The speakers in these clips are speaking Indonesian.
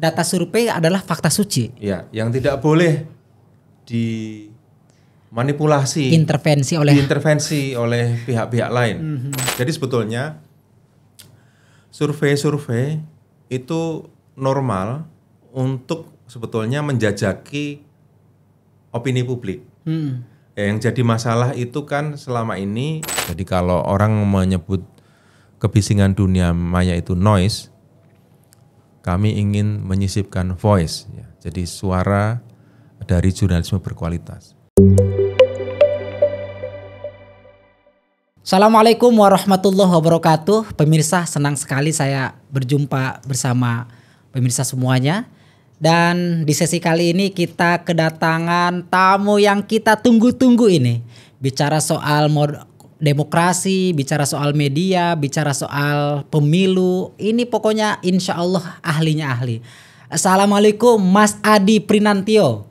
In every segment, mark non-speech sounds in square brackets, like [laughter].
data survei adalah fakta suci. Ya, yang tidak boleh dimanipulasi, intervensi oleh intervensi oleh pihak-pihak lain. Mm -hmm. Jadi sebetulnya survei-survei itu normal untuk sebetulnya menjajaki opini publik. Mm yang jadi masalah itu kan selama ini. Jadi kalau orang menyebut kebisingan dunia maya itu noise, kami ingin menyisipkan voice, ya, jadi suara dari jurnalisme berkualitas. Assalamualaikum warahmatullahi wabarakatuh. Pemirsa, senang sekali saya berjumpa bersama pemirsa semuanya. Dan di sesi kali ini kita kedatangan tamu yang kita tunggu-tunggu ini. Bicara soal mod demokrasi, bicara soal media, bicara soal pemilu. Ini pokoknya insya Allah ahlinya ahli. Assalamualaikum Mas Adi Prinantio.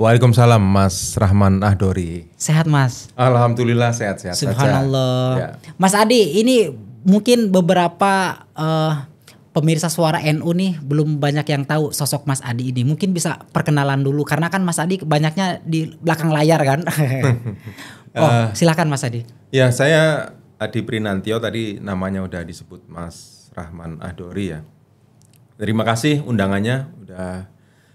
Waalaikumsalam Mas Rahman Ahdori. Sehat Mas? Alhamdulillah sehat-sehat Subhanallah. Ya. Mas Adi ini mungkin beberapa uh, pemirsa suara NU nih belum banyak yang tahu sosok Mas Adi ini. Mungkin bisa perkenalan dulu karena kan Mas Adi banyaknya di belakang layar kan. [laughs] Oh, eh, silakan Mas Adi. Ya, saya Adi Prinantio tadi namanya udah disebut Mas Rahman Ahdori ya. Terima kasih undangannya udah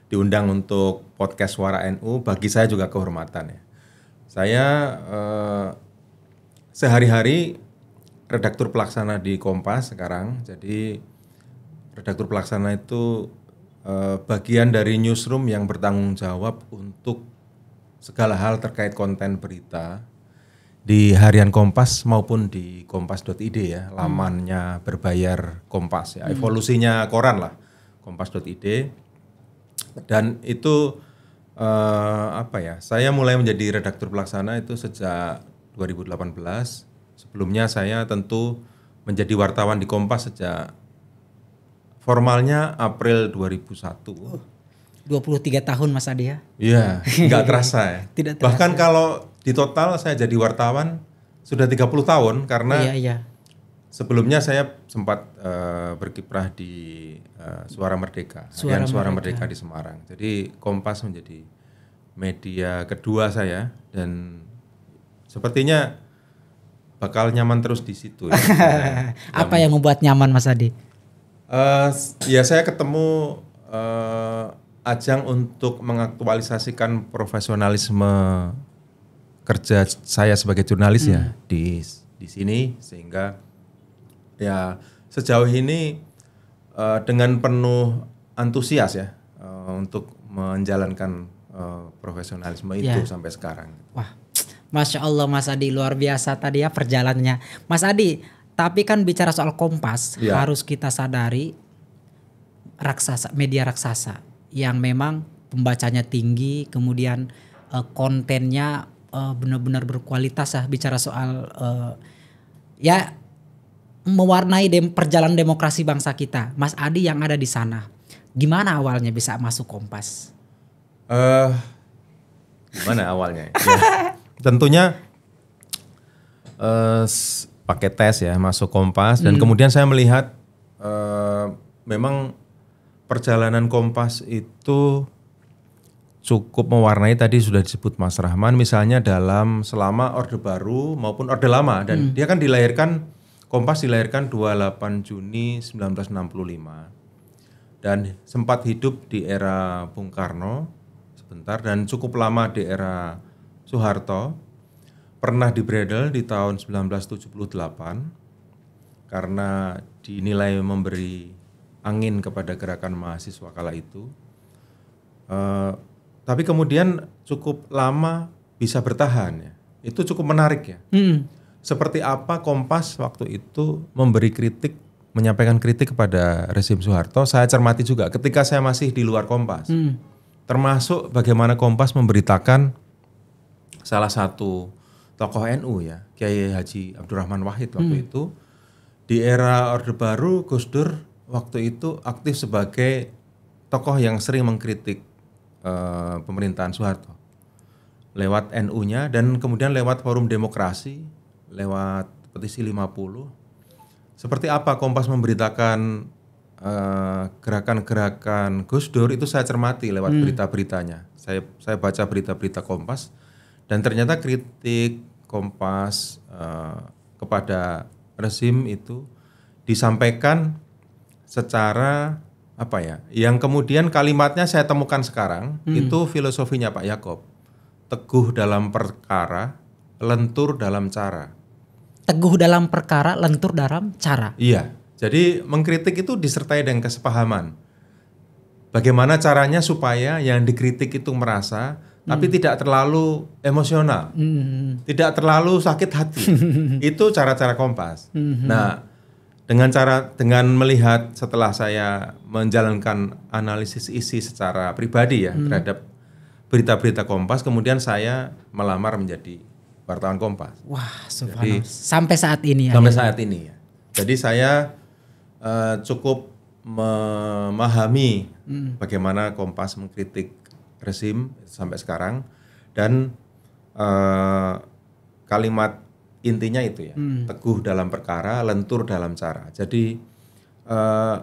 diundang untuk podcast Suara NU. Bagi saya juga kehormatan ya. Saya eh, sehari-hari redaktur pelaksana di Kompas sekarang. Jadi redaktur pelaksana itu eh, bagian dari newsroom yang bertanggung jawab untuk segala hal terkait konten berita di harian Kompas maupun di kompas.id ya hmm. lamannya berbayar Kompas ya hmm. evolusinya koran lah kompas.id dan itu eh, apa ya saya mulai menjadi redaktur pelaksana itu sejak 2018 sebelumnya saya tentu menjadi wartawan di Kompas sejak formalnya April 2001 oh, 23 tahun Mas Adi ya iya nggak [laughs] terasa ya Tidak terasa. bahkan kalau di total saya jadi wartawan sudah 30 tahun karena iya, iya. sebelumnya saya sempat uh, berkiprah di uh, Suara Merdeka, Suara, Merdeka. Suara Merdeka di Semarang. Jadi Kompas menjadi media kedua saya dan sepertinya bakal nyaman terus di situ. Ya. [laughs] Apa yang membuat nyaman Mas Adi? Uh, ya saya ketemu uh, ajang untuk mengaktualisasikan profesionalisme kerja saya sebagai jurnalis ya, hmm. ya di di sini sehingga ya sejauh ini uh, dengan penuh antusias ya uh, untuk menjalankan uh, profesionalisme itu ya. sampai sekarang. Wah, masya Allah Mas Adi luar biasa tadi ya perjalanannya. Mas Adi, tapi kan bicara soal kompas ya. harus kita sadari raksasa media raksasa yang memang pembacanya tinggi, kemudian kontennya uh, benar-benar berkualitas ya bicara soal uh, ya mewarnai dem perjalanan demokrasi bangsa kita. Mas Adi yang ada di sana, gimana awalnya bisa masuk Kompas? uh, gimana awalnya? [laughs] ya, tentunya uh, pakai tes ya masuk Kompas dan hmm. kemudian saya melihat uh, memang perjalanan Kompas itu cukup mewarnai tadi sudah disebut Mas Rahman misalnya dalam selama Orde Baru maupun Orde Lama dan hmm. dia kan dilahirkan Kompas dilahirkan 28 Juni 1965 dan sempat hidup di era Bung Karno sebentar dan cukup lama di era Soeharto pernah di Bredel di tahun 1978 karena dinilai memberi angin kepada gerakan mahasiswa kala itu. Eh, tapi kemudian cukup lama bisa bertahan ya. Itu cukup menarik ya. Hmm. Seperti apa Kompas waktu itu memberi kritik, menyampaikan kritik kepada rezim Soeharto, saya cermati juga ketika saya masih di luar Kompas. Hmm. Termasuk bagaimana Kompas memberitakan salah satu tokoh NU ya, Kiai Haji Abdurrahman Wahid waktu hmm. itu di era Orde Baru Gus Dur waktu itu aktif sebagai tokoh yang sering mengkritik Eh, pemerintahan Soeharto lewat NU-nya dan kemudian lewat forum demokrasi, lewat petisi 50. Seperti apa Kompas memberitakan gerakan eh, gerakan-gerakan Gus Dur itu saya cermati lewat hmm. berita-beritanya. Saya saya baca berita-berita Kompas dan ternyata kritik Kompas uh, kepada rezim itu disampaikan secara apa ya? Yang kemudian kalimatnya saya temukan sekarang hmm. itu filosofinya Pak Yakob. Teguh dalam perkara, lentur dalam cara. Teguh dalam perkara, lentur dalam cara. Iya. Jadi mengkritik itu disertai dengan kesepahaman. Bagaimana caranya supaya yang dikritik itu merasa hmm. tapi tidak terlalu emosional, hmm. tidak terlalu sakit hati. [laughs] itu cara-cara kompas. Hmm. Nah, dengan cara dengan melihat setelah saya menjalankan analisis isi secara pribadi ya hmm. terhadap berita-berita Kompas kemudian saya melamar menjadi wartawan Kompas. Wah, jadi, sampai saat ini ya. Sampai saat ini ya. Jadi saya uh, cukup memahami hmm. bagaimana Kompas mengkritik rezim sampai sekarang dan uh, kalimat intinya itu ya hmm. teguh dalam perkara lentur dalam cara jadi uh,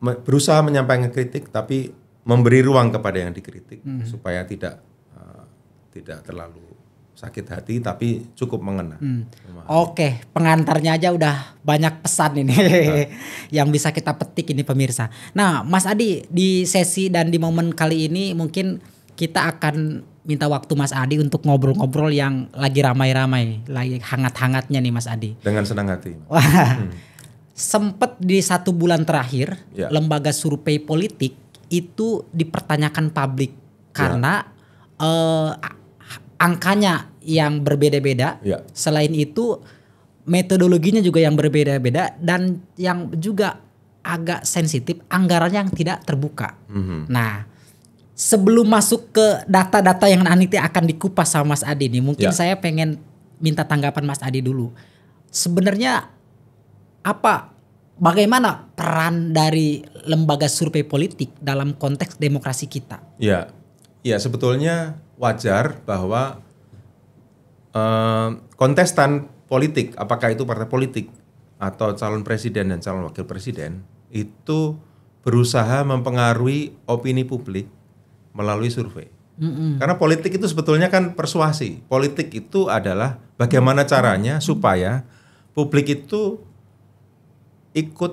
berusaha menyampaikan kritik tapi memberi ruang kepada yang dikritik hmm. supaya tidak uh, tidak terlalu sakit hati tapi cukup mengena. Hmm. Oke, okay, pengantarnya aja udah banyak pesan ini iya. [laughs] yang bisa kita petik ini pemirsa. Nah, Mas Adi di sesi dan di momen kali ini mungkin kita akan minta waktu Mas Adi untuk ngobrol-ngobrol yang lagi ramai-ramai, lagi hangat-hangatnya nih Mas Adi. Dengan senang hati. [laughs] Wah, hmm. sempet di satu bulan terakhir ya. lembaga survei politik itu dipertanyakan publik karena ya. uh, angkanya yang berbeda-beda. Ya. Selain itu metodologinya juga yang berbeda-beda dan yang juga agak sensitif anggarannya yang tidak terbuka. Mm -hmm. Nah sebelum masuk ke data-data yang nanti akan dikupas sama Mas Adi nih, mungkin ya. saya pengen minta tanggapan Mas Adi dulu. Sebenarnya apa bagaimana peran dari lembaga survei politik dalam konteks demokrasi kita? Ya. Ya, sebetulnya wajar bahwa uh, kontestan politik, apakah itu partai politik atau calon presiden dan calon wakil presiden, itu berusaha mempengaruhi opini publik melalui survei. mm -mm. Karena politik itu sebetulnya kan persuasi. Politik itu adalah bagaimana caranya supaya publik itu ikut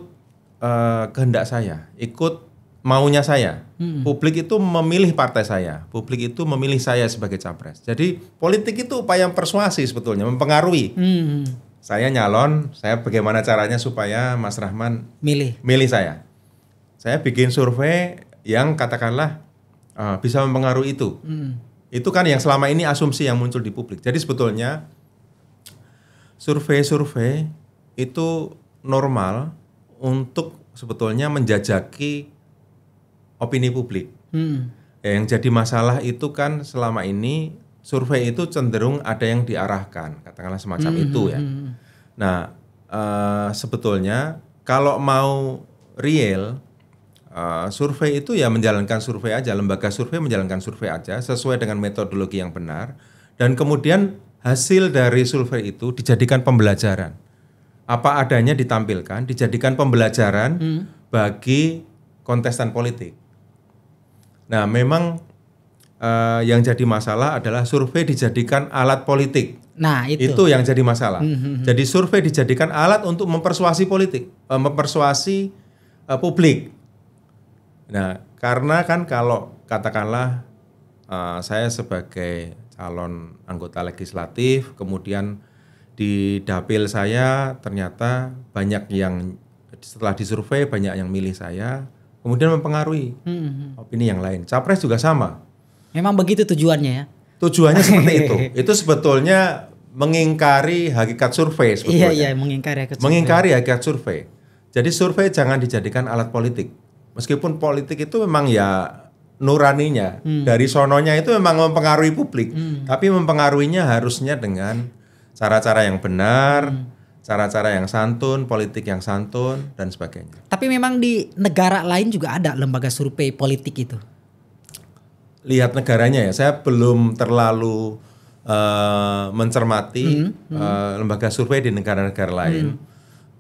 uh, kehendak saya, ikut maunya saya. mm -mm. Publik itu memilih partai saya, publik itu memilih saya sebagai capres. Jadi politik itu upaya persuasi sebetulnya, mempengaruhi. mm -mm. Saya nyalon, saya bagaimana caranya supaya Mas Rahman milih milih saya. Saya bikin survei yang katakanlah Ah, bisa mempengaruhi itu. Hmm. Itu kan yang selama ini asumsi yang muncul di publik. Jadi sebetulnya survei-survei itu normal untuk sebetulnya menjajaki opini publik. Hmm. yang jadi masalah itu kan selama ini survei itu cenderung ada yang diarahkan, katakanlah semacam hmm. itu hmm, ya. Hmm, hmm. Nah, uh, sebetulnya kalau mau real uh, survei itu ya menjalankan survei aja, lembaga survei menjalankan survei aja sesuai dengan metodologi yang benar dan kemudian hasil dari survei itu dijadikan pembelajaran. Apa adanya ditampilkan, dijadikan pembelajaran hmm. bagi kontestan politik. Nah, memang uh, yang jadi masalah adalah survei dijadikan alat politik. Nah, itu. Itu yang jadi masalah. Hmm, hmm, hmm. Jadi survei dijadikan alat untuk mempersuasi politik, uh, mempersuasi uh, publik Nah, karena kan kalau katakanlah uh, saya sebagai calon anggota legislatif, kemudian di dapil saya ternyata banyak yang setelah disurvei banyak yang milih saya, kemudian mempengaruhi hmm. hmm. opini yang lain. Capres juga sama. Memang begitu tujuannya ya? Tujuannya seperti itu. [laughs] Itu sebetulnya mengingkari hakikat survei sebetulnya. Iya, iya, mengingkari hakikat survei. Mengingkari hakikat survei. Jadi survei jangan dijadikan alat politik meskipun politik itu memang ya nuraninya hmm. dari sononya itu memang mempengaruhi publik hmm. tapi mempengaruhinya harusnya dengan cara-cara yang benar cara hmm. cara-cara yang santun politik yang santun dan sebagainya tapi memang di negara lain juga ada lembaga survei politik itu lihat negaranya ya saya belum terlalu uh, mencermati hmm. Hmm. Uh, lembaga survei di negara-negara lain hmm.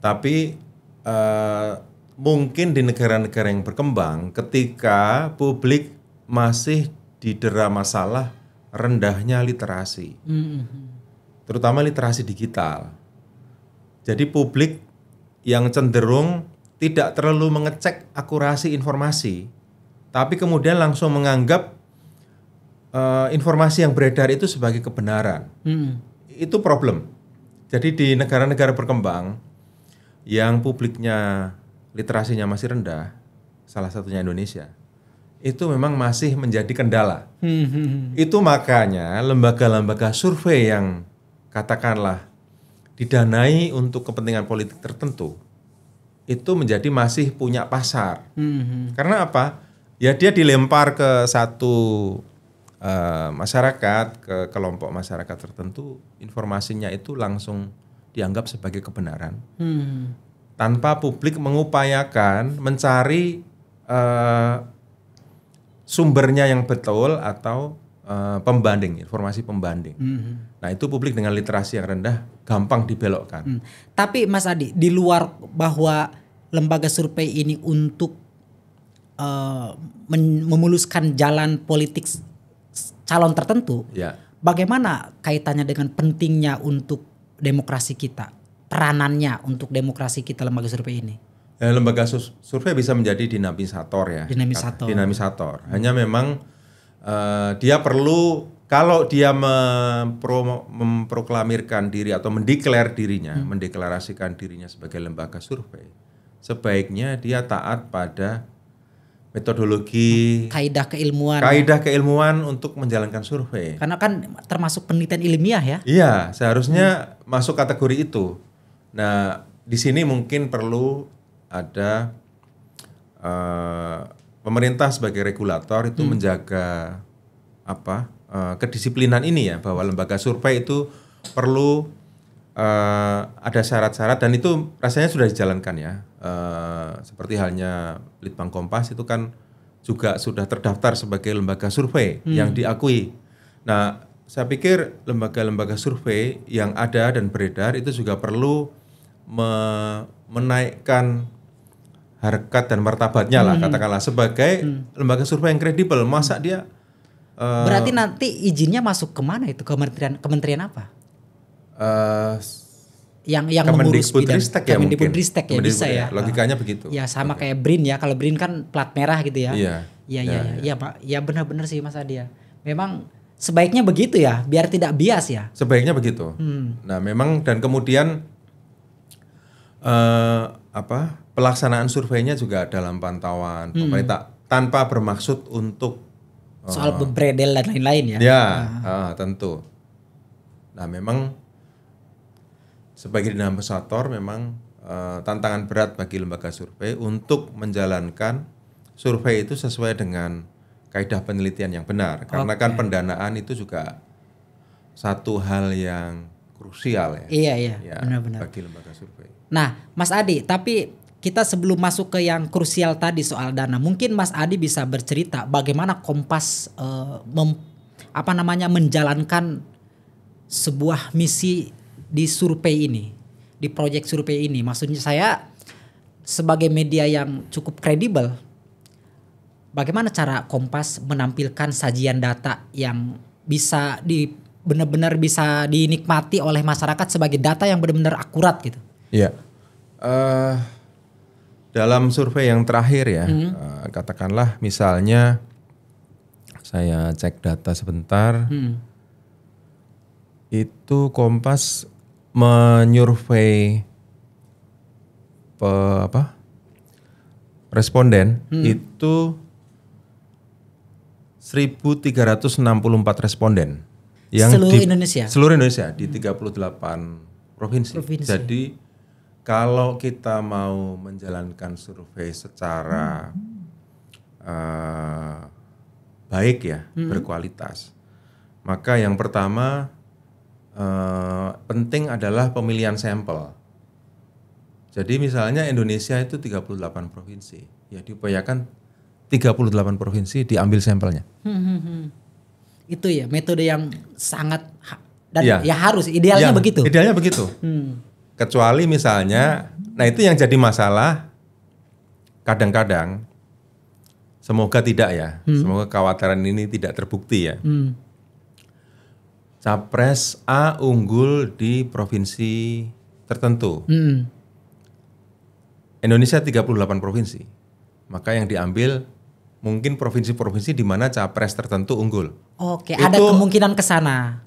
tapi uh, mungkin di negara-negara yang berkembang ketika publik masih didera masalah rendahnya literasi. Mm -hmm. Terutama literasi digital. Jadi publik yang cenderung tidak terlalu mengecek akurasi informasi, tapi kemudian langsung menganggap uh, informasi yang beredar itu sebagai kebenaran. Hmm. Itu problem. Jadi di negara-negara berkembang yang publiknya literasinya masih rendah, salah satunya Indonesia, itu memang masih menjadi kendala. Hmm, hmm, hmm. Itu makanya lembaga-lembaga survei yang katakanlah didanai untuk kepentingan politik tertentu, itu menjadi masih punya pasar. Karena apa? Ya dia dilempar ke satu uh, masyarakat, ke kelompok masyarakat tertentu, informasinya itu langsung dianggap sebagai kebenaran tanpa publik mengupayakan mencari uh, sumbernya yang betul atau uh, pembanding informasi pembanding. Mm -hmm. Nah itu publik dengan literasi yang rendah gampang dibelokkan. Mm. Tapi Mas Adi di luar bahwa lembaga survei ini untuk uh, memuluskan jalan politik calon tertentu, yeah. bagaimana kaitannya dengan pentingnya untuk demokrasi kita? peranannya untuk demokrasi kita lembaga survei ini? Eh, lembaga survei bisa menjadi dinamisator ya. Dinamisator. Dinamisator. Hanya memang uh, dia perlu kalau dia mempro, memproklamirkan diri atau mendeklar dirinya, hmm. mendeklarasikan dirinya sebagai lembaga survei, sebaiknya dia taat pada metodologi kaidah keilmuan ya. kaidah ya. keilmuan untuk menjalankan survei karena kan termasuk penelitian ilmiah ya iya seharusnya hmm. masuk kategori itu Nah, di sini mungkin perlu ada uh, pemerintah sebagai regulator itu hmm. menjaga apa uh, kedisiplinan ini ya bahwa lembaga survei itu perlu uh, ada syarat-syarat dan itu rasanya sudah dijalankan ya uh, seperti halnya Litbang Kompas itu kan juga sudah terdaftar sebagai lembaga survei hmm. yang diakui. Nah, saya pikir lembaga-lembaga survei yang ada dan beredar itu juga perlu me menaikkan harkat dan martabatnya lah hmm. katakanlah sebagai hmm. lembaga survei yang kredibel hmm. masa dia uh, berarti nanti izinnya masuk kemana itu kementerian kementerian apa uh, yang yang mengurus bidang Ristek ya Kemendikbudristek ya bisa ya, ya. logikanya uh, begitu ya sama okay. kayak Brin ya kalau Brin kan plat merah gitu ya iya iya iya iya, iya. iya. iya pak ya benar-benar sih masa ya. dia memang sebaiknya begitu ya biar tidak bias ya sebaiknya begitu hmm. nah memang dan kemudian uh, apa pelaksanaan surveinya juga dalam pantauan hmm. pemerintah tanpa bermaksud untuk uh, soal eh, bebredel dan lain-lain ya. Ya, uh. uh, tentu. Nah, memang sebagai dinamisator memang uh, tantangan berat bagi lembaga survei untuk menjalankan survei itu sesuai dengan kaidah penelitian yang benar karena okay. kan pendanaan itu juga satu hal yang krusial ya. Iya iya, ya, benar-benar. Bagi lembaga survei. Nah, Mas Adi, tapi kita sebelum masuk ke yang krusial tadi soal dana, mungkin Mas Adi bisa bercerita bagaimana Kompas uh, mem, apa namanya menjalankan sebuah misi di survei ini, di proyek survei ini. Maksudnya saya sebagai media yang cukup kredibel, bagaimana cara Kompas menampilkan sajian data yang bisa di benar-benar bisa dinikmati oleh masyarakat sebagai data yang benar-benar akurat gitu. Iya. Uh, dalam survei yang terakhir ya, hmm. uh, katakanlah misalnya saya cek data sebentar, hmm. itu Kompas menyurvei pe, apa responden hmm. itu 1.364 responden yang seluruh di, Indonesia. Seluruh Indonesia di 38 provinsi. provinsi. Jadi kalau kita mau menjalankan survei secara hmm. uh, baik ya, hmm. berkualitas, maka yang pertama uh, penting adalah pemilihan sampel. Jadi misalnya Indonesia itu 38 provinsi, ya diupayakan 38 provinsi diambil sampelnya. Hmm, hmm, hmm itu ya metode yang sangat dan ya, ya harus idealnya ya, begitu. Idealnya begitu. Hmm. Kecuali misalnya, nah itu yang jadi masalah kadang-kadang. Semoga tidak ya, hmm. semoga kekhawatiran ini tidak terbukti ya. Hmm. Capres A unggul di provinsi tertentu. Hmm. Indonesia 38 provinsi. Maka yang diambil mungkin provinsi-provinsi di mana capres tertentu unggul. Oke, Itu, ada kemungkinan ke sana.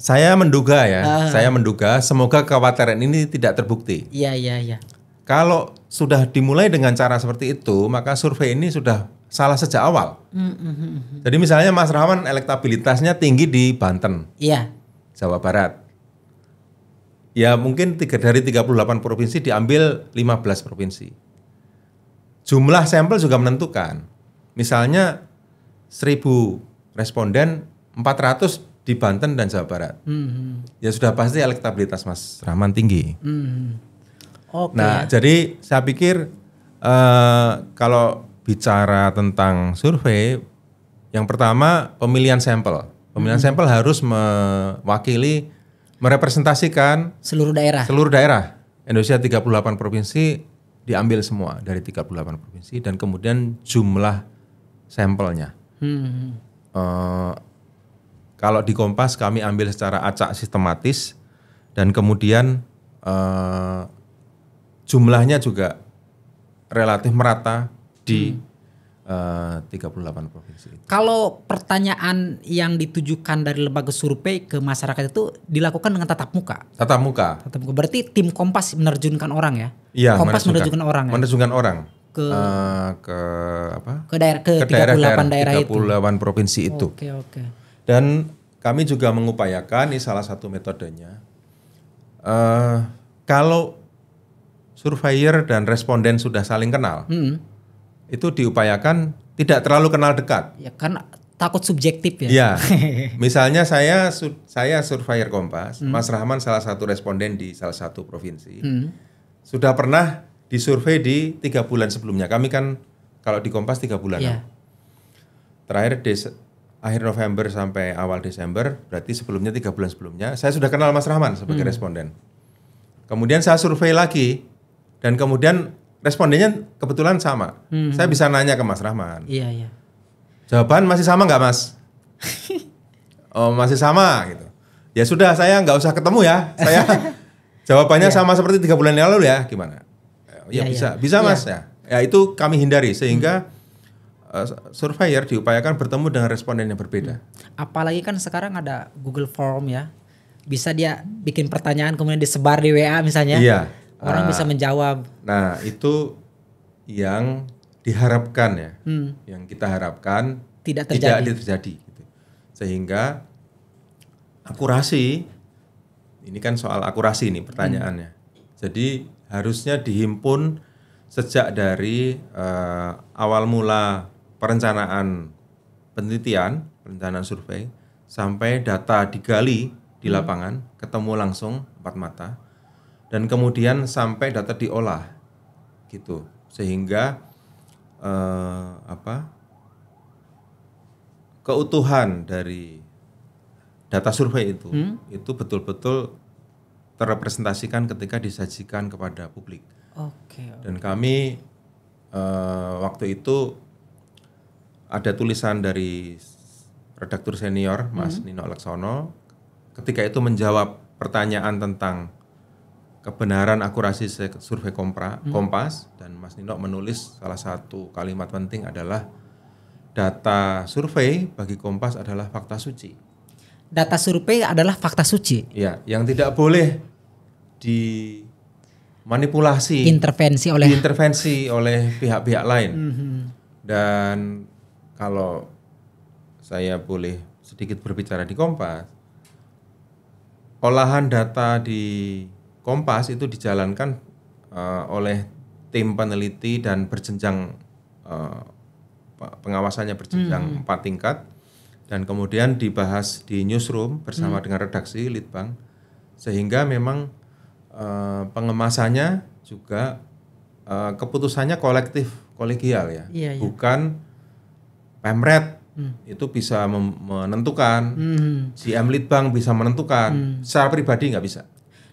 Saya menduga ya, uh. saya menduga semoga kekhawatiran ini tidak terbukti. Iya, iya, iya. Kalau sudah dimulai dengan cara seperti itu, maka survei ini sudah salah sejak awal. Mm -hmm. Jadi misalnya Mas Rahman elektabilitasnya tinggi di Banten. Iya. Jawa Barat. Ya mungkin tiga dari 38 provinsi diambil 15 provinsi. Jumlah sampel juga menentukan. Misalnya 1000 responden 400 di Banten dan Jawa Barat. Hmm. Ya sudah pasti elektabilitas Mas Rahman tinggi. Hmm. Okay. Nah, jadi saya pikir uh, kalau bicara tentang survei, yang pertama pemilihan sampel. Pemilihan hmm. sampel harus mewakili, merepresentasikan seluruh daerah. Seluruh daerah. Indonesia 38 provinsi diambil semua dari 38 provinsi dan kemudian jumlah sampelnya. Hmm. E, kalau di Kompas kami ambil secara acak sistematis dan kemudian e, jumlahnya juga relatif merata di hmm. 38 eh, provinsi. Kalau pertanyaan yang ditujukan dari lembaga survei ke masyarakat itu dilakukan dengan tatap muka. Tatap muka. Tatap muka. Berarti tim Kompas menerjunkan orang ya? Iya. Kompas menerjunkan, menerjunkan orang. Ya? Menerjunkan orang ke uh, ke apa? Ke daerah ke, ke 38 daerah, daerah, 38 itu. provinsi itu. Oke, okay, oke. Okay. Dan kami juga mengupayakan ini salah satu metodenya. Uh, kalau surveyor dan responden sudah saling kenal, hmm. itu diupayakan tidak terlalu kenal dekat. Ya kan takut subjektif ya. Iya. [laughs] Misalnya saya saya surveyor Kompas, hmm. Mas Rahman salah satu responden di salah satu provinsi. Hmm. Sudah pernah disurvei di tiga bulan sebelumnya. Kami kan kalau di Kompas tiga bulan. Yeah. Terakhir des akhir November sampai awal Desember, berarti sebelumnya tiga bulan sebelumnya, saya sudah kenal Mas Rahman sebagai hmm. responden. Kemudian saya survei lagi dan kemudian respondennya kebetulan sama. Hmm. Saya bisa nanya ke Mas Rahman. Iya iya. Jawaban masih sama nggak Mas? [laughs] oh masih sama gitu. Ya sudah saya nggak usah ketemu ya. Saya [laughs] jawabannya yeah. sama seperti tiga bulan yang lalu ya gimana? ya, ya bisa, ya. bisa iya. mas ya. ya. itu kami hindari sehingga hmm. uh, surveyor diupayakan bertemu dengan responden yang berbeda. Hmm. Apalagi kan sekarang ada Google Form ya, bisa dia bikin pertanyaan kemudian disebar di WA misalnya, iya. orang nah, bisa menjawab. Nah itu yang diharapkan ya, hmm. yang kita harapkan tidak terjadi. Tidak terjadi gitu. Sehingga akurasi ini kan soal akurasi nih pertanyaannya. Hmm. Jadi harusnya dihimpun sejak dari uh, awal mula perencanaan penelitian, perencanaan survei sampai data digali di hmm. lapangan, hmm. ketemu langsung empat mata dan kemudian sampai data diolah gitu sehingga uh, apa keutuhan dari data survei itu hmm? itu betul-betul terrepresentasikan ketika disajikan kepada publik. Oke. Okay, okay. Dan kami uh, waktu itu ada tulisan dari redaktur senior Mas hmm. Nino Laksono ketika itu menjawab pertanyaan tentang kebenaran akurasi survei kompra, hmm. Kompas dan Mas Nino menulis salah satu kalimat penting adalah data survei bagi Kompas adalah fakta suci data survei adalah fakta suci. Ya, yang tidak boleh dimanipulasi, intervensi oleh intervensi oleh pihak-pihak lain. Mm -hmm. Dan kalau saya boleh sedikit berbicara di Kompas, olahan data di Kompas itu dijalankan uh, oleh tim peneliti dan berjenjang uh, pengawasannya berjenjang mhm. empat mm -hmm. tingkat dan kemudian dibahas di newsroom bersama hmm. dengan redaksi Litbang sehingga memang uh, pengemasannya juga uh, keputusannya kolektif kolegial ya iya, iya, bukan pemret hmm. itu bisa menentukan hmm. GM Litbang bisa menentukan hmm. secara pribadi nggak bisa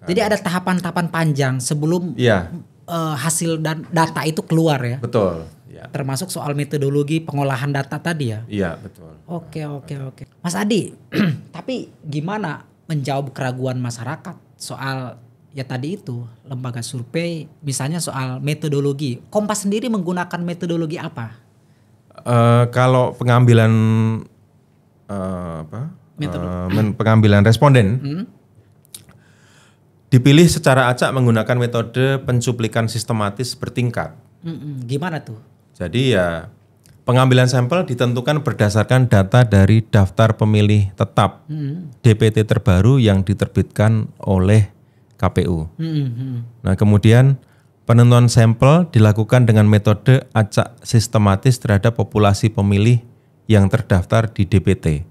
jadi ada tahapan-tahapan panjang sebelum ya. uh, hasil dan data itu keluar ya betul Ya. Termasuk soal metodologi pengolahan data tadi ya. Iya betul. Oke oke oke. Mas Adi, [clears throat] tapi gimana menjawab keraguan masyarakat soal ya tadi itu lembaga survei, misalnya soal metodologi. Kompas sendiri menggunakan metodologi apa? Uh, kalau pengambilan uh, apa? Metodologi. Uh, pengambilan responden. Hmm? Dipilih secara acak menggunakan metode pencuplikan sistematis bertingkat. Mm-mm, gimana tuh? Jadi ya pengambilan sampel ditentukan berdasarkan data dari daftar pemilih tetap hmm. DPT terbaru yang diterbitkan oleh KPU. Hmm, hmm. Nah, kemudian penentuan sampel dilakukan dengan metode acak sistematis terhadap populasi pemilih yang terdaftar di DPT.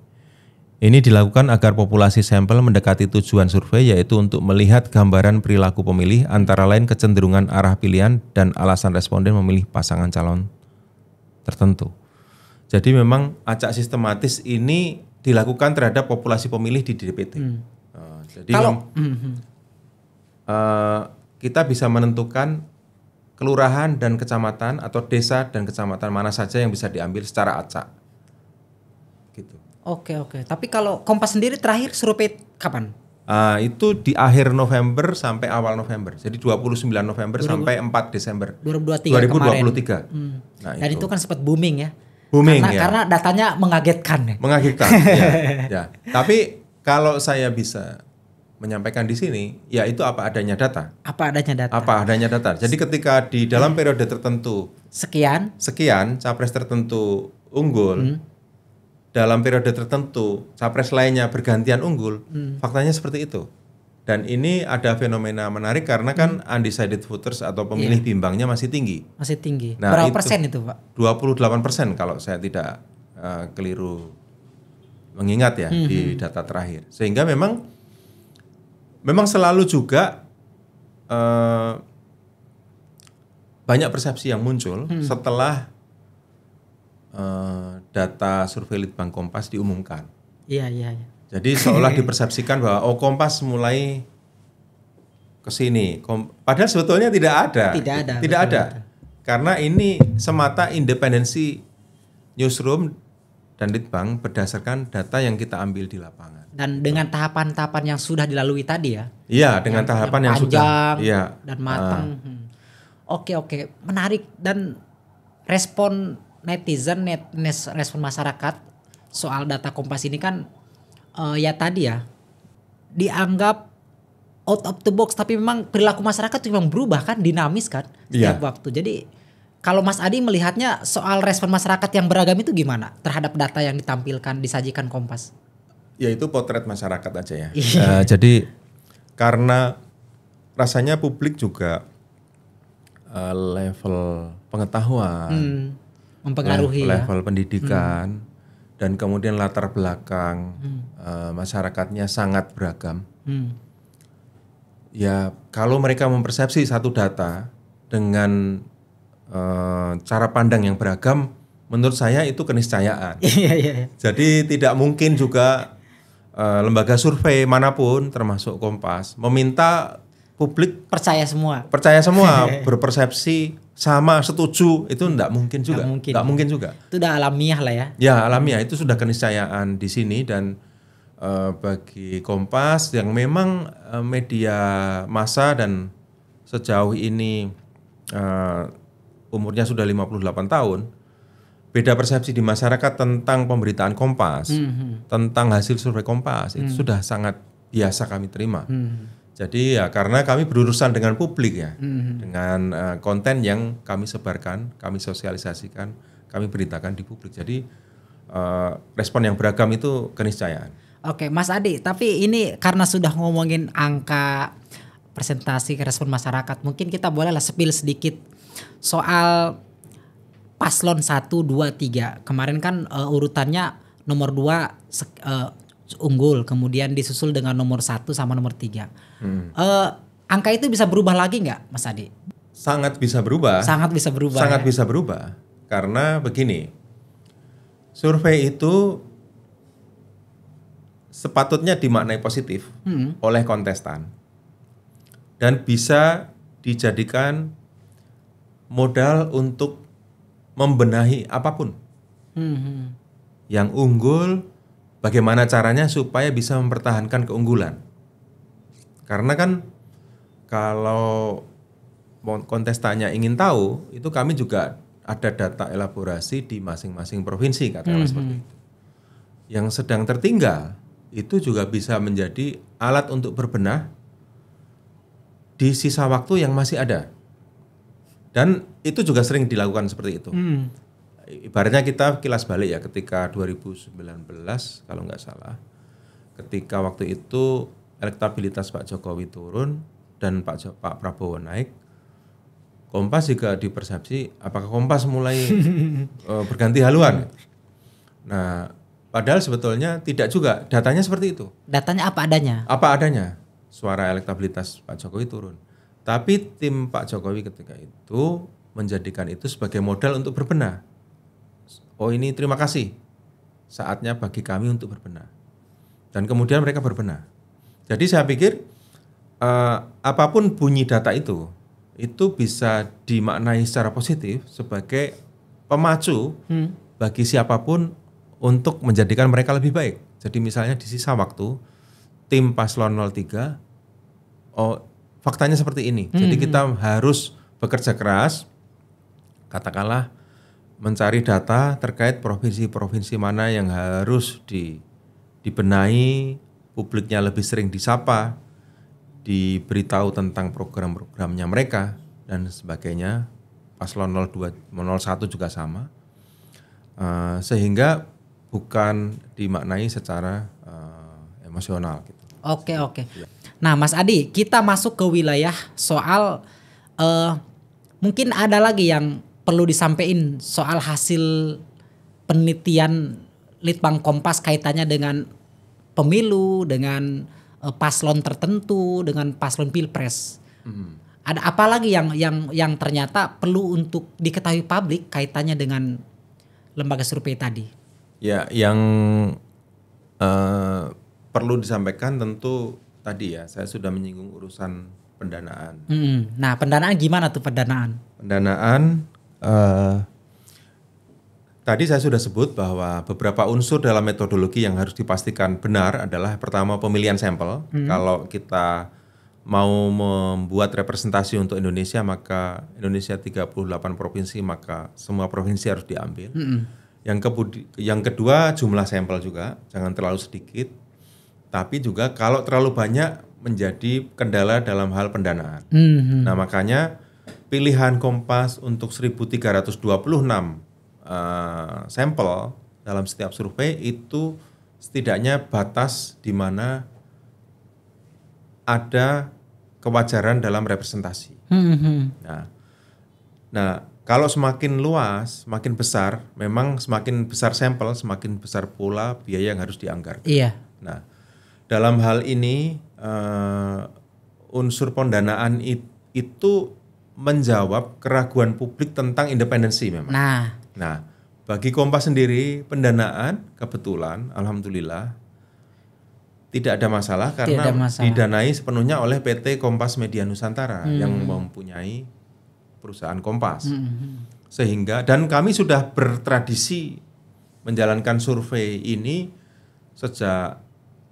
Ini dilakukan agar populasi sampel mendekati tujuan survei yaitu untuk melihat gambaran perilaku pemilih antara lain kecenderungan arah pilihan dan alasan responden memilih pasangan calon tertentu. Jadi memang acak sistematis ini dilakukan terhadap populasi pemilih di DPT. Hmm. Uh, jadi kalau yang, uh, hmm, hmm. eh, kita bisa menentukan kelurahan dan kecamatan atau desa dan kecamatan mana saja yang bisa diambil secara acak. Gitu. Oke, oke. Tapi kalau Kompas sendiri terakhir survei kapan? Uh, itu di akhir November sampai awal November. Jadi 29 November 20, sampai 4 Desember 2023. 2023. Nah, hmm. Nah, Dan itu. itu kan sempat booming ya. Booming karena, ya. Karena datanya mengagetkan ya. Mengagetkan. ya, [laughs] ya. Tapi kalau saya bisa menyampaikan di sini, ya itu apa adanya data. Apa adanya data. Apa adanya data. Jadi ketika di dalam hmm. periode tertentu sekian, sekian capres tertentu unggul, hmm dalam periode tertentu capres lainnya bergantian unggul, hmm. faktanya seperti itu. Dan ini ada fenomena menarik karena kan hmm. undecided voters atau iya. pemilih yeah. bimbangnya masih tinggi. Masih tinggi. Nah, Berapa itu persen itu, Pak? 28 persen kalau saya tidak uh, keliru mengingat ya hmm. di data terakhir. Sehingga memang memang selalu juga uh, banyak persepsi yang muncul hmm. setelah uh, data survei Litbang Kompas diumumkan. Iya, iya, iya. Jadi seolah [laughs] dipersepsikan bahwa oh Kompas mulai ke sini. padahal sebetulnya tidak ada. Tidak ada. Tidak ada. Karena ini semata independensi newsroom dan litbang berdasarkan data yang kita ambil di lapangan. Dan dengan tahapan-tahapan yang sudah dilalui tadi ya. Iya, dengan yang, tahapan yang, yang sudah iya. dan matang. Uh. Oke, oke, menarik dan respon netizen net, net respon masyarakat soal data kompas ini kan uh, ya tadi ya dianggap out of the box tapi memang perilaku masyarakat itu memang berubah kan dinamis kan setiap yeah. waktu jadi kalau Mas Adi melihatnya soal respon masyarakat yang beragam itu gimana terhadap data yang ditampilkan disajikan Kompas? Ya itu potret masyarakat aja ya. uh, jadi karena rasanya publik juga uh, level pengetahuan hmm mempengaruhi ya. level ya? pendidikan hmm. dan kemudian latar belakang hmm. uh, masyarakatnya sangat beragam. Hmm. Ya kalau mereka mempersepsi satu data dengan uh, cara pandang yang beragam, menurut saya itu keniscayaan. [laughs] Iya, iya, iya. Jadi tidak mungkin juga uh, lembaga survei manapun, termasuk Kompas, meminta publik percaya semua. Percaya semua, [laughs] berpersepsi sama setuju itu enggak mungkin juga. Tidak mungkin. mungkin juga. Itu sudah alamiah lah ya. Ya, alamiah itu sudah keniscayaan di sini dan uh, bagi Kompas yang memang uh, media massa dan sejauh ini uh, umurnya sudah 58 tahun, beda persepsi di masyarakat tentang pemberitaan Kompas, -hmm. tentang hasil survei Kompas mm. itu mhm. sudah sangat biasa kami terima. -hmm jadi ya karena kami berurusan dengan publik ya, hmm. dengan uh, konten yang kami sebarkan, kami sosialisasikan, kami beritakan di publik. Jadi uh, respon yang beragam itu keniscayaan. Oke, Mas Adi, tapi ini karena sudah ngomongin angka presentasi respon masyarakat, mungkin kita bolehlah spill sedikit soal paslon 1 2 3. Kemarin kan uh, urutannya nomor 2 uh, unggul, kemudian disusul dengan nomor 1 sama nomor 3 Hmm. Uh, angka itu bisa berubah lagi nggak, Mas Adi? Sangat bisa berubah. Sangat bisa berubah. Sangat ya? bisa berubah karena begini, survei itu sepatutnya dimaknai positif hmm. oleh kontestan dan bisa dijadikan modal untuk membenahi apapun. Hmm. hmm. Yang unggul, bagaimana caranya supaya bisa mempertahankan keunggulan. Karena kan kalau kontestannya ingin tahu, itu kami juga ada data elaborasi di masing-masing provinsi katakanlah mm -hmm. seperti hmm. itu. Yang sedang tertinggal itu juga bisa menjadi alat untuk berbenah di sisa waktu yang masih ada. Dan itu juga sering dilakukan seperti itu. Mm. Ibaratnya kita kilas balik ya ketika 2019 kalau nggak salah. Ketika waktu itu elektabilitas Pak Jokowi turun dan Pak jo Pak Prabowo naik, Kompas juga dipersepsi apakah Kompas mulai uh, [laughs] berganti haluan. Nah, padahal sebetulnya tidak juga. Datanya seperti itu. Datanya apa adanya? Apa adanya. Suara elektabilitas Pak Jokowi turun. Tapi tim Pak Jokowi ketika itu menjadikan itu sebagai modal untuk berbenah. Oh ini terima kasih. Saatnya bagi kami untuk berbenah. Dan kemudian mereka berbenah. Jadi saya pikir uh, apapun bunyi data itu itu bisa dimaknai secara positif sebagai pemacu hmm. bagi siapapun untuk menjadikan mereka lebih baik. Jadi misalnya di sisa waktu tim paslon 03 oh faktanya seperti ini. Hmm. Jadi hmm. kita harus bekerja keras katakanlah mencari data terkait provinsi-provinsi mana yang harus di dibenahi publiknya lebih sering disapa, diberitahu tentang program-programnya mereka dan sebagainya. Paslon 02 01 juga sama. Uh, sehingga bukan dimaknai secara uh, emosional gitu. Oke, oke. Okay. Nah, Mas Adi, kita masuk ke wilayah soal uh, mungkin ada lagi yang perlu disampaikan soal hasil penelitian Litbang Kompas kaitannya dengan pemilu dengan uh, paslon tertentu dengan paslon pilpres hmm. ada apa lagi yang yang yang ternyata perlu untuk diketahui publik kaitannya dengan lembaga survei tadi ya yang uh, perlu disampaikan tentu tadi ya saya sudah menyinggung urusan pendanaan. Mm, nah pendanaan gimana tuh pendanaan? Pendanaan uh, Tadi saya sudah sebut bahwa beberapa unsur dalam metodologi yang harus dipastikan benar adalah pertama pemilihan sampel. Hmm. Kalau kita mau membuat representasi untuk Indonesia maka Indonesia 38 provinsi maka semua provinsi harus diambil. Hmm. Yang, yang kedua jumlah sampel juga jangan terlalu sedikit. Tapi juga kalau terlalu banyak menjadi kendala dalam hal pendanaan. Hmm. hmm. Nah makanya pilihan Kompas untuk 1326 uh, sampel dalam setiap survei itu setidaknya batas di mana ada kewajaran dalam representasi. Hmm, hmm, hmm Nah, nah kalau semakin luas, semakin besar, memang semakin besar sampel, semakin besar pula biaya yang harus dianggarkan. Iya. Nah, dalam hal ini uh, unsur pendanaan it, itu menjawab keraguan publik tentang independensi memang. Nah, Nah, bagi Kompas sendiri pendanaan kebetulan alhamdulillah tidak ada masalah karena ada masalah. didanai sepenuhnya oleh PT Kompas Media Nusantara hmm. yang mempunyai perusahaan Kompas. Hmm, hmm, hmm. Sehingga dan kami sudah bertradisi menjalankan survei ini sejak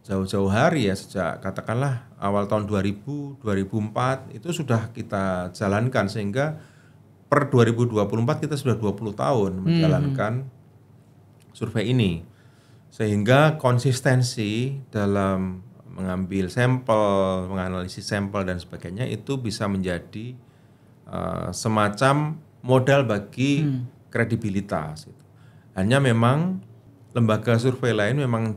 jauh-jauh hari ya sejak katakanlah awal tahun 2000, 2004 itu sudah kita jalankan sehingga per 2024 kita sudah 20 tahun hmm. menjalankan survei ini. Sehingga konsistensi dalam mengambil sampel, menganalisis sampel dan sebagainya itu bisa menjadi uh, semacam modal bagi hmm. kredibilitas gitu. Hanya memang lembaga survei lain memang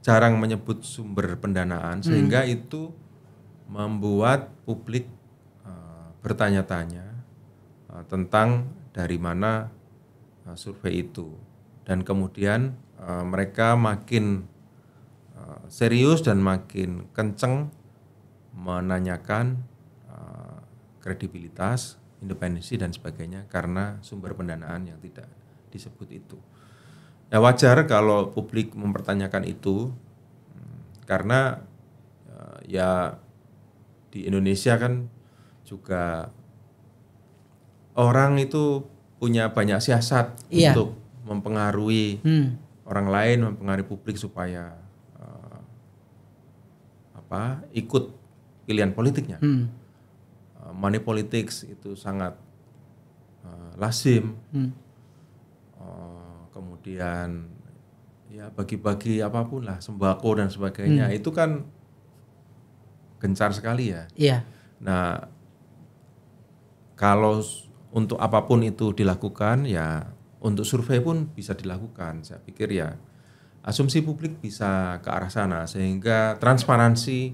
jarang menyebut sumber pendanaan hmm. sehingga hmm. itu membuat publik uh, bertanya-tanya Eh, tentang dari mana eh, survei itu dan kemudian eh, mereka makin serius dan makin kenceng menanyakan kredibilitas, independensi dan sebagainya karena sumber pendanaan yang tidak disebut itu. Ya wajar kalau publik mempertanyakan itu hmm, karena ya di Indonesia kan juga orang itu punya banyak siasat iya. untuk mempengaruhi hmm. orang lain, mempengaruhi publik supaya uh, apa ikut pilihan politiknya. Hmm. Uh, money politics itu sangat uh, lazim. Hmm. Uh, kemudian ya bagi-bagi apapun lah sembako dan sebagainya hmm. itu kan gencar sekali ya. Iya. Nah kalau untuk apapun itu dilakukan ya untuk survei pun bisa dilakukan. Saya pikir ya asumsi publik bisa ke arah sana sehingga transparansi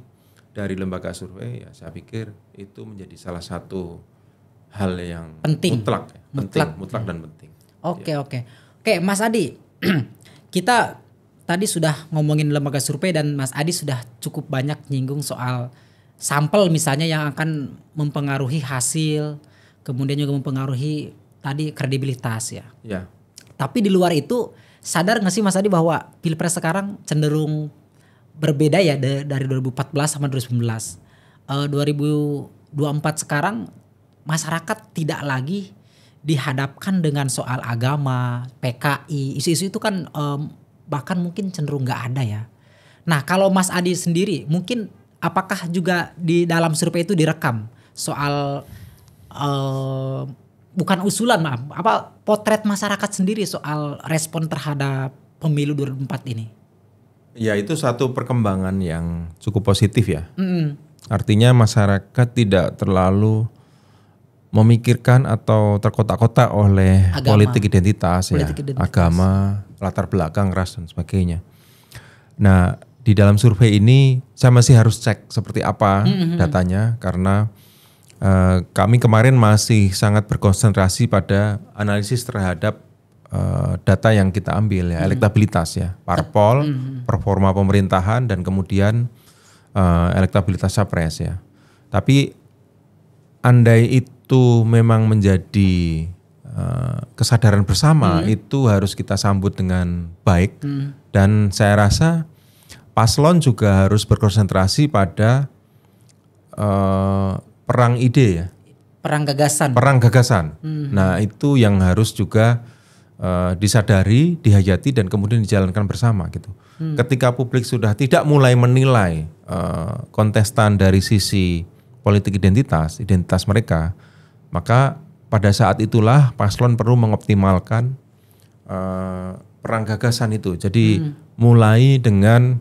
dari lembaga survei ya saya pikir itu menjadi salah satu hal yang penting mutlak mutlak ya. penting, mutlak dan hmm. penting. Oke ya. oke. Oke Mas Adi. [clears throat] kita tadi sudah ngomongin lembaga survei dan Mas Adi sudah cukup banyak nyinggung soal sampel misalnya yang akan mempengaruhi hasil kemudian juga mempengaruhi tadi kredibilitas ya. Ya. Tapi di luar itu sadar nggak sih Mas Adi bahwa pilpres sekarang cenderung berbeda ya dari 2014 sama 2019. E, 2024 sekarang masyarakat tidak lagi dihadapkan dengan soal agama, PKI, isu-isu itu kan um, bahkan mungkin cenderung nggak ada ya. Nah kalau Mas Adi sendiri mungkin apakah juga di dalam survei itu direkam soal Eh, bukan usulan maaf apa potret masyarakat sendiri soal respon terhadap pemilu 2004 ini ya itu satu perkembangan yang cukup positif ya mm -hmm. artinya masyarakat tidak terlalu memikirkan atau terkotak-kotak oleh agama. politik identitas ya. politik ya identitas. agama latar belakang ras dan sebagainya nah di dalam survei ini saya masih harus cek seperti apa mm -hmm. datanya karena uh, kami kemarin masih sangat berkonsentrasi pada analisis terhadap uh, data yang kita ambil ya, hmm. elektabilitas ya, parpol, hmm. performa pemerintahan dan kemudian uh, elektabilitas capres ya. Tapi andai itu memang menjadi kesadaran bersama hmm. itu harus kita sambut dengan baik hmm. dan saya rasa paslon juga harus berkonsentrasi pada uh, perang ide ya perang gagasan perang gagasan hmm. nah itu yang harus juga uh, disadari dihayati dan kemudian dijalankan bersama gitu hmm. ketika publik sudah tidak mulai menilai uh, kontestan dari sisi politik identitas identitas mereka maka pada saat itulah paslon perlu mengoptimalkan uh, perang gagasan itu jadi hmm. mulai dengan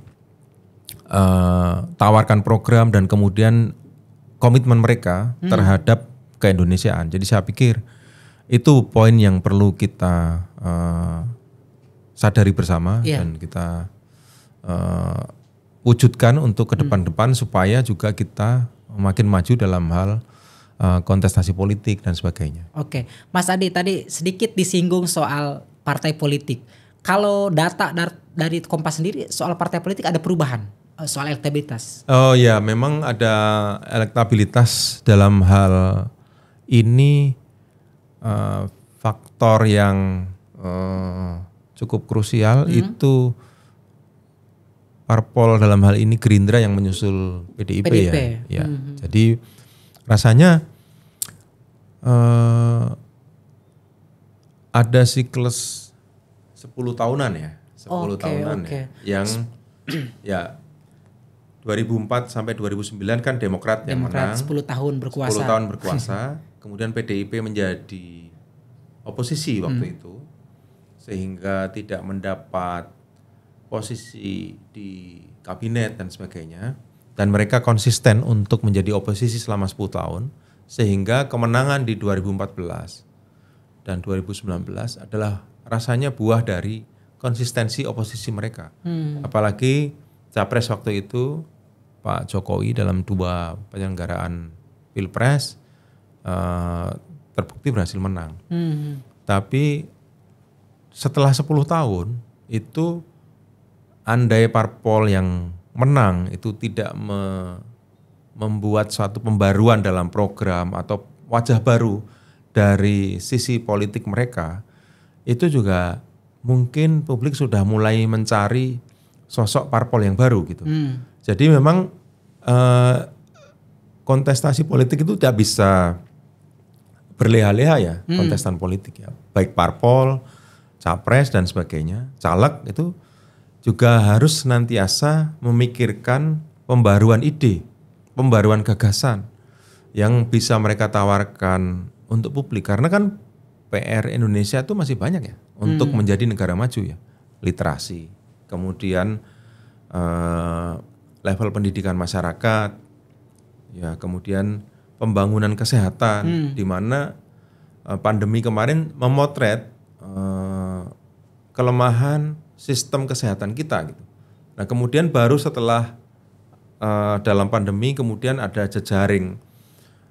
uh, tawarkan program dan kemudian komitmen mereka hmm. terhadap keindonesiaan. Jadi saya pikir itu poin yang perlu kita uh, sadari bersama yeah. dan kita uh, wujudkan untuk ke hmm. depan-depan hmm. supaya juga kita makin maju dalam hal uh, kontestasi politik dan sebagainya. Oke, okay. Mas Adi tadi sedikit disinggung soal partai politik. Kalau data dari Kompas sendiri soal partai politik ada perubahan? Eh, soal elektabilitas. Oh ya, memang ada elektabilitas dalam hal ini uh, faktor yang uh, cukup krusial hmm. itu parpol dalam hal ini Gerindra yang menyusul PDIP, PDIP. ya. ya. Hmm. Jadi rasanya uh, ada siklus 10 tahunan ya, 10 okay, tahunan okay. ya yang ya 2004 sampai 2009 kan Demokrat, Demokrat yang menang. 10 tahun berkuasa. 10 tahun berkuasa. kemudian PDIP menjadi oposisi waktu hmm. itu. Sehingga tidak mendapat posisi di kabinet dan sebagainya. Dan mereka konsisten untuk menjadi oposisi selama 10 tahun. Sehingga kemenangan di 2014 dan 2019 adalah rasanya buah dari konsistensi oposisi mereka. Hmm. Apalagi capres waktu itu Pak Jokowi dalam dua penyelenggaraan pilpres uh, terbukti berhasil menang. Hmm. Tapi setelah 10 tahun itu andai parpol yang menang itu tidak me membuat suatu pembaruan dalam program atau wajah baru dari sisi politik mereka itu juga mungkin publik sudah mulai mencari sosok parpol yang baru gitu. Hmm. Jadi memang uh, kontestasi politik itu tidak bisa berleha-leha ya hmm. kontestan politik ya. Baik parpol, capres dan sebagainya, caleg itu juga harus senantiasa memikirkan pembaruan ide, pembaruan gagasan yang bisa mereka tawarkan untuk publik karena kan PR Indonesia itu masih banyak ya untuk hmm. menjadi negara maju ya. Literasi, kemudian uh, level pendidikan masyarakat, ya kemudian pembangunan kesehatan, hmm. di mana uh, pandemi kemarin memotret uh, kelemahan sistem kesehatan kita gitu. Nah kemudian baru setelah uh, dalam pandemi kemudian ada jejaring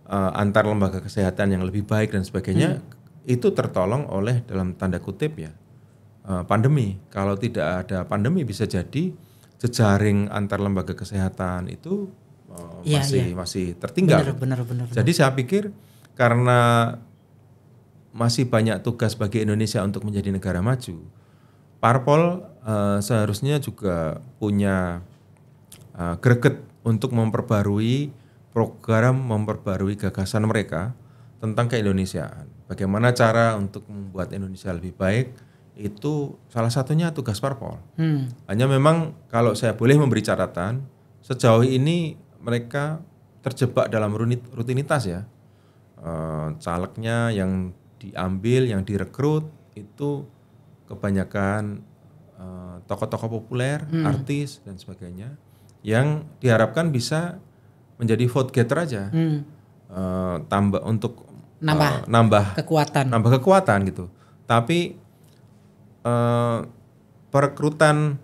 uh, antar lembaga kesehatan yang lebih baik dan sebagainya. Hmm itu tertolong oleh dalam tanda kutip ya Eh, pandemi. Kalau tidak ada pandemi bisa jadi jejaring antar lembaga kesehatan itu uh, ya, masih ya. masih tertinggal. Benar, benar, benar, benar. Jadi saya pikir karena masih banyak tugas bagi Indonesia untuk menjadi negara maju, parpol uh, seharusnya juga punya uh, greget untuk memperbarui program, memperbarui gagasan mereka tentang keindonesiaan. Bagaimana cara untuk membuat Indonesia lebih baik? itu salah satunya tugas parpol. Hmm. Hanya memang kalau saya boleh memberi catatan, sejauh ini mereka terjebak dalam rutinitas ya. E, calegnya yang diambil, yang direkrut itu kebanyakan eh, tokoh-tokoh populer, hmm. artis dan sebagainya yang diharapkan bisa menjadi vote getter aja. Hmm. E, tambah untuk nambah, nambah kekuatan. Nambah kekuatan gitu. Tapi Eh, perekrutan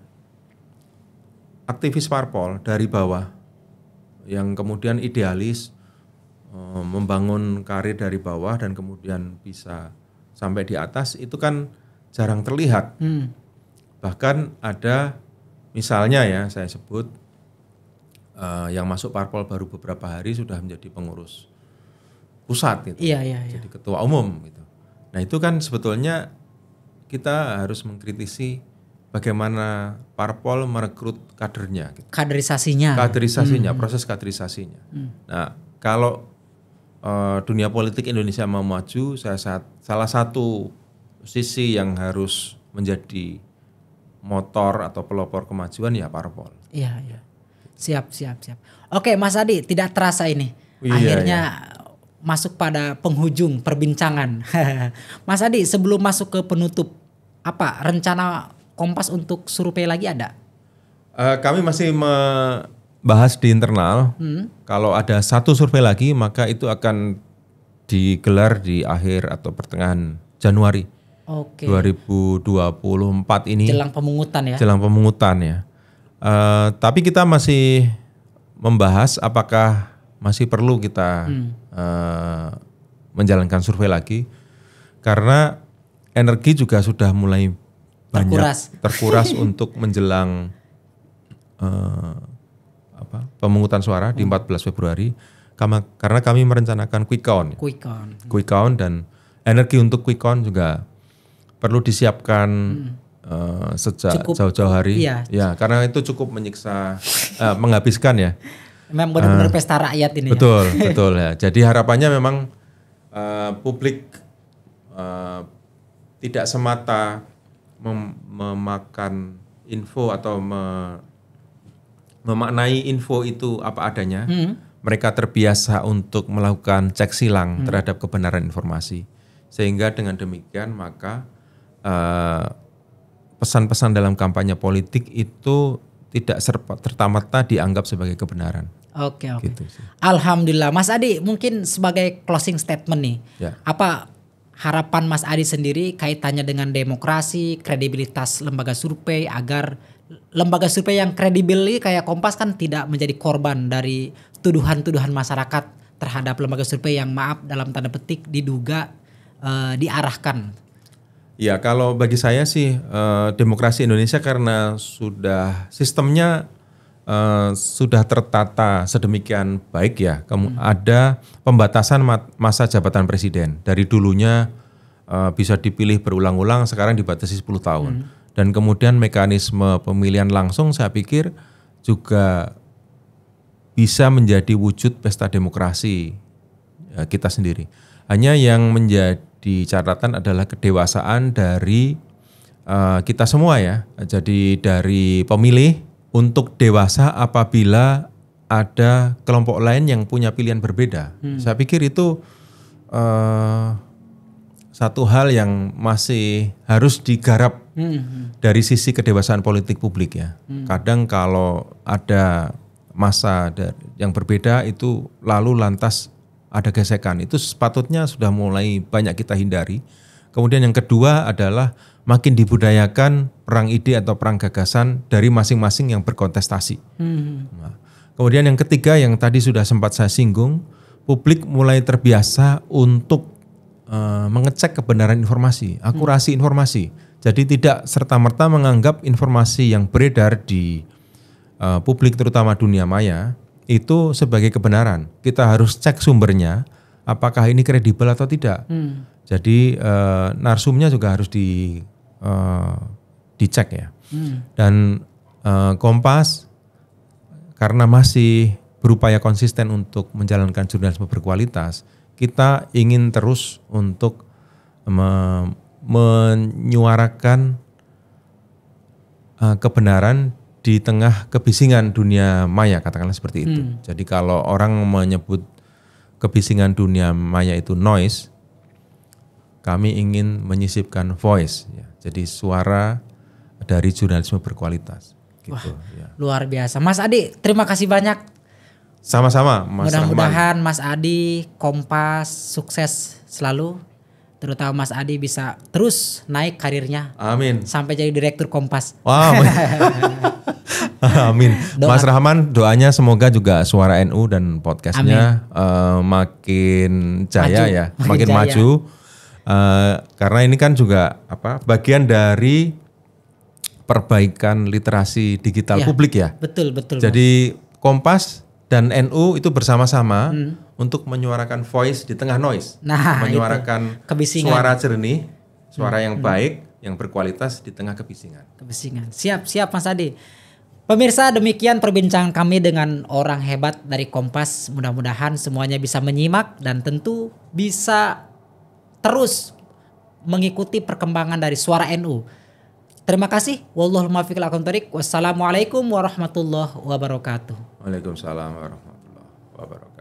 aktivis parpol dari bawah yang kemudian idealis eh, membangun karir dari bawah dan kemudian bisa sampai di atas itu kan jarang terlihat. Hmm. Bahkan ada misalnya ya saya sebut uh, yang masuk parpol baru beberapa hari sudah menjadi pengurus pusat gitu. Iya, iya, iya. Jadi ketua umum gitu. Nah, itu kan sebetulnya kita harus mengkritisi bagaimana parpol merekrut kadernya. Gitu. Kaderisasinya. Kaderisasinya, hmm. proses kaderisasinya. Hmm. Nah, kalau uh, dunia politik Indonesia mau maju, saya saat, salah satu sisi yang harus menjadi motor atau pelopor kemajuan ya parpol. Iya, iya. Siap, siap, siap. Oke, Mas Adi, tidak terasa ini. Iya, Akhirnya iya masuk pada penghujung perbincangan. [laughs] Mas Adi, sebelum masuk ke penutup, apa rencana Kompas untuk survei lagi ada? Uh, kami masih membahas di internal. Hmm. Kalau ada satu survei lagi, maka itu akan digelar di akhir atau pertengahan Januari okay. 2024 ini. Jelang pemungutan ya. Jelang pemungutan ya. Uh, tapi kita masih membahas apakah masih perlu kita hmm Eh, menjalankan survei lagi karena energi juga sudah mulai banyak terkuras, terkuras [laughs] untuk menjelang uh, apa pemungutan suara hmm. di 14 Februari kama, karena kami merencanakan quick count quick count quick count dan energi untuk quick count juga perlu disiapkan hmm. uh, sejak jauh-jauh hari iya. ya karena itu cukup menyiksa uh, menghabiskan ya [laughs] Memang benar-benar uh, pesta rakyat ini. Ya. Betul, ya. [laughs] betul ya. Jadi harapannya memang uh, publik uh, tidak semata mem memakan info atau me memaknai info itu apa adanya. Hmm. Mereka terbiasa untuk melakukan cek silang hmm. terhadap kebenaran informasi. Sehingga dengan demikian maka eh, pesan-pesan uh, pesan -pesan dalam kampanye politik itu tidak serta merta dianggap sebagai kebenaran. Oke oke. Gitu Alhamdulillah, Mas Adi mungkin sebagai closing statement nih, ya. apa harapan Mas Adi sendiri kaitannya dengan demokrasi, kredibilitas lembaga survei agar lembaga survei yang kredibel kayak Kompas kan tidak menjadi korban dari tuduhan-tuduhan masyarakat terhadap lembaga survei yang maaf dalam tanda petik diduga uh, diarahkan Ya kalau bagi saya sih eh, demokrasi Indonesia karena sudah sistemnya eh, sudah tertata sedemikian baik ya. Hmm. ada pembatasan masa jabatan presiden dari dulunya eh, bisa dipilih berulang-ulang sekarang dibatasi 10 tahun. Hmm. Dan kemudian mekanisme pemilihan langsung saya pikir juga bisa menjadi wujud pesta demokrasi kita sendiri. Hanya yang menjadi di catatan adalah kedewasaan dari uh, kita semua ya. Jadi dari pemilih untuk dewasa apabila ada kelompok lain yang punya pilihan berbeda. Hmm. Saya pikir itu uh, satu hal yang masih harus digarap hmm, hmm. dari sisi kedewasaan politik publik ya. Hmm. Kadang kalau ada masa yang berbeda itu lalu lantas ada gesekan. Itu sepatutnya sudah mulai banyak kita hindari. Kemudian yang kedua adalah makin dibudayakan perang ide atau perang gagasan dari masing-masing yang berkontestasi. Hmm. Nah, kemudian yang ketiga yang tadi sudah sempat saya singgung, publik mulai terbiasa untuk uh, mengecek kebenaran informasi, hmm. akurasi hmm. informasi. Jadi tidak serta-merta menganggap informasi yang beredar di uh, publik terutama dunia maya itu sebagai kebenaran. Kita harus cek sumbernya apakah ini kredibel atau tidak. Hmm. Jadi e, narsumnya juga harus di e, dicek ya. Hmm. Dan e, Kompas karena masih berupaya konsisten untuk menjalankan jurnalisme berkualitas, kita ingin terus untuk me menyuarakan uh, kebenaran di tengah kebisingan dunia maya katakanlah seperti itu. Hmm. Jadi kalau orang menyebut kebisingan dunia maya itu noise, kami ingin menyisipkan voice, ya. jadi suara dari jurnalisme berkualitas. Gitu, Wah, ya. luar biasa, Mas Adi. Terima kasih banyak. Sama-sama, Mudah-mudahan Mas Adi Kompas sukses selalu terutama Mas Adi bisa terus naik karirnya. Amin. Sampai jadi direktur Kompas. Wow. [laughs] [laughs] Amin. Mas Rahman doanya semoga juga suara NU dan podcastnya uh, makin jaya maju. ya, makin, makin jaya. maju. Uh, karena ini kan juga apa bagian dari perbaikan literasi digital ya, publik ya. Betul betul. Jadi mas. Kompas dan NU itu bersama-sama hmm. untuk menyuarakan voice di tengah noise, nah, menyuarakan suara jernih, suara hmm. yang hmm. baik, yang berkualitas di tengah kebisingan. Kebisingan. Siap siap Mas Adi. Pemirsa demikian perbincangan kami dengan orang hebat dari Kompas. Mudah-mudahan semuanya bisa menyimak dan tentu bisa terus mengikuti perkembangan dari suara NU. Terima kasih. Wallahul muwaffiq Wassalamualaikum warahmatullahi wabarakatuh. Waalaikumsalam warahmatullahi wabarakatuh.